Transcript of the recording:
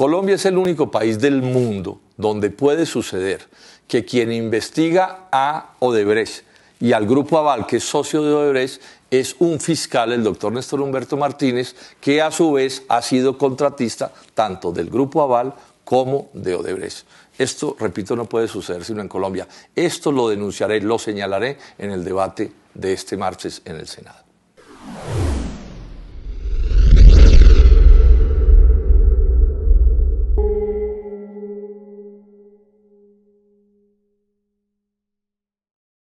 Colombia es el único país del mundo donde puede suceder que quien investiga a Odebrecht y al Grupo Aval, que es socio de Odebrecht, es un fiscal, el doctor Néstor Humberto Martínez, que a su vez ha sido contratista tanto del Grupo Aval como de Odebrecht. Esto, repito, no puede suceder sino en Colombia. Esto lo denunciaré, lo señalaré en el debate de este martes en el Senado.